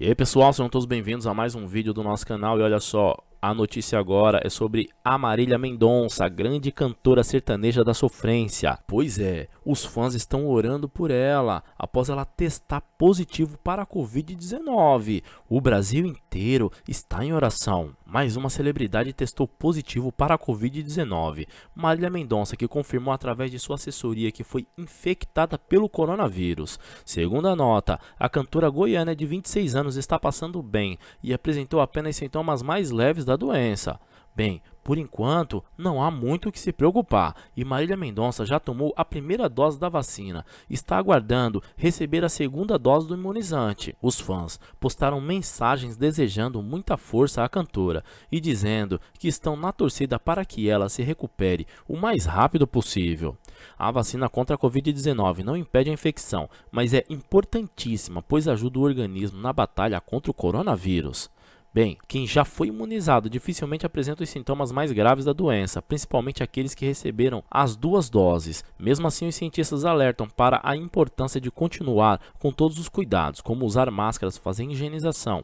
E aí pessoal, sejam todos bem-vindos a mais um vídeo do nosso canal e olha só, a notícia agora é sobre Amarília Mendonça, grande cantora sertaneja da sofrência. Pois é, os fãs estão orando por ela após ela testar positivo para a Covid-19. O Brasil inteiro está em oração. Mais uma celebridade testou positivo para a Covid-19. Marília Mendonça, que confirmou através de sua assessoria que foi infectada pelo coronavírus. Segundo a nota, a cantora goiana de 26 anos está passando bem e apresentou apenas sintomas mais leves da da doença. Bem, por enquanto, não há muito o que se preocupar e Marília Mendonça já tomou a primeira dose da vacina está aguardando receber a segunda dose do imunizante. Os fãs postaram mensagens desejando muita força à cantora e dizendo que estão na torcida para que ela se recupere o mais rápido possível. A vacina contra a Covid-19 não impede a infecção, mas é importantíssima pois ajuda o organismo na batalha contra o coronavírus. Bem, quem já foi imunizado dificilmente apresenta os sintomas mais graves da doença, principalmente aqueles que receberam as duas doses. Mesmo assim, os cientistas alertam para a importância de continuar com todos os cuidados, como usar máscaras, fazer higienização,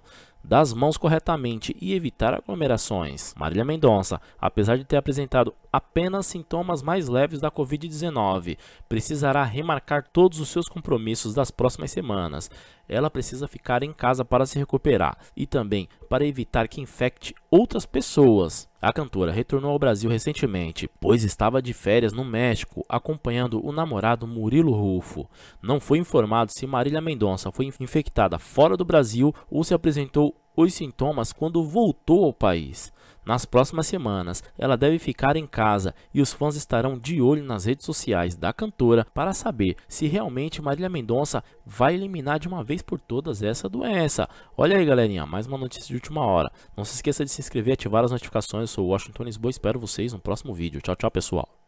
das mãos corretamente e evitar aglomerações. Marília Mendonça, apesar de ter apresentado apenas sintomas mais leves da Covid-19, precisará remarcar todos os seus compromissos das próximas semanas. Ela precisa ficar em casa para se recuperar e também para evitar que infecte outras pessoas. A cantora retornou ao Brasil recentemente, pois estava de férias no México, acompanhando o namorado Murilo Rufo. Não foi informado se Marília Mendonça foi infectada fora do Brasil ou se apresentou os sintomas quando voltou ao país. Nas próximas semanas, ela deve ficar em casa e os fãs estarão de olho nas redes sociais da cantora para saber se realmente Marília Mendonça vai eliminar de uma vez por todas essa doença. Olha aí, galerinha, mais uma notícia de última hora. Não se esqueça de se inscrever e ativar as notificações. Eu sou o Washington Lisboa espero vocês no próximo vídeo. Tchau, tchau, pessoal.